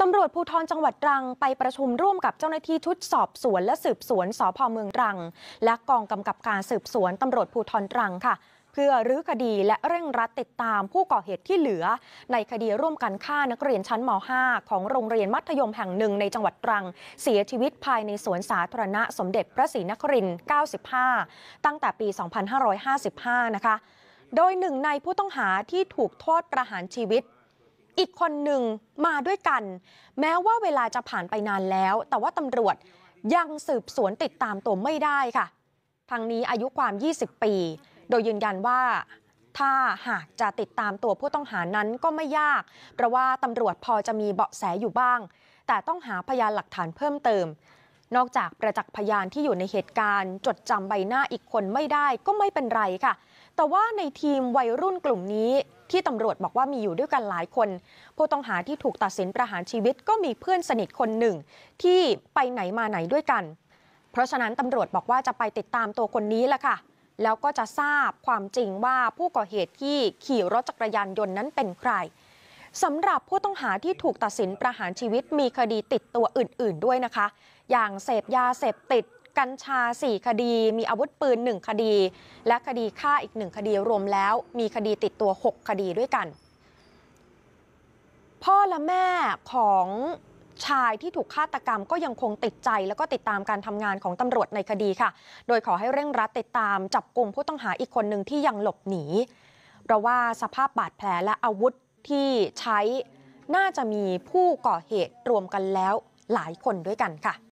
ตำรวจภูธรจังหวัดตรังไปประชุมร่วมกับเจ้าหน้าที่ชุดสอบสวนและสืบสวนสพเมืองตรัง และกองกำกับการสืบสวนตำรวจภูธรตรังค่ะ เพื่อรื้อคดีและเร่งรัดติดตามผู้ก่อเหตุที่เหลือในคดีร่วมกันฆ่านักเรียนชั้นม .5 ของโรงเรียนมัธยมแห่งหนึ่งในจังหวัดตรัง เสียชีวิตภายในสวนสาธารณะ สมเด็จพระศรีนครินทร์95 ตั้งแต่ปี2555นะคะโดยหนึ่งในผู้ต้องหาที่ถูกโทษประหารชีวิตอีกคนหนึ่งมาด้วยกัน แม้ว่าเวลาจะผ่านไปนานแล้ว แต่ว่าตำรวจยังสืบสวนติดตามตัวไม่ได้ค่ะ ทางนี้อายุความ 20 ปี โดยยืนยันว่า ถ้าหากจะติดตามตัวผู้ต้องหานั้นก็ไม่ยากเพราะว่าตำรวจพอจะมีเบาะแสอยู่บ้าง แต่ต้องหาพยานหลักฐานเพิ่มเติมนอกจากประจักษ์พยานที่อยู่ในเหตุการณ์จดจำใบหน้าอีกคนไม่ได้ก็ไม่เป็นไรค่ะ แต่ว่าในทีมวัยรุ่นกลุ่มนี้ ที่ตำรวจบอกว่ามีอยู่ด้วยกันหลายคนผู้ต้องหาที่ถูกตัดสินประหารชีวิตก็มีเพื่อนสนิทคนหนึ่ง ที่ไปไหนมาไหนด้วยกัน เพราะฉะนั้นตำรวจบอกว่าจะไปติดตามตัวคนนี้แหละค่ะ แล้วก็จะทราบความจริงว่าผู้ก่อเหตุที่ขี่รถจักรยานยนต์นั้นเป็นใครสำหรับผู้ต้องหาที่ถูกตัดสินประหารชีวิตมีคดีติดตัวอื่นๆด้วยนะคะ อย่างเสพยาเสพติดกัญชา 4 คดี มีอาวุธปืน 1 คดี และคดีฆ่าอีก 1 คดีรวมแล้วมีคดีติดตัว 6 คดีด้วยกัน พ่อและแม่ของชายที่ถูกฆาตกรรมก็ยังคงติดใจแล้วก็ติดตามการทำงานของตำรวจในคดีค่ะ โดยขอให้เร่งรัดติดตามจับกลุ่มผู้ต้องหาอีกคนหนึ่งที่ยังหลบหนีเพราะว่าสภาพบาดแผลและอาวุธที่ใช้น่าจะมีผู้ก่อเหตุรวมกันแล้วหลายคนด้วยกันค่ะ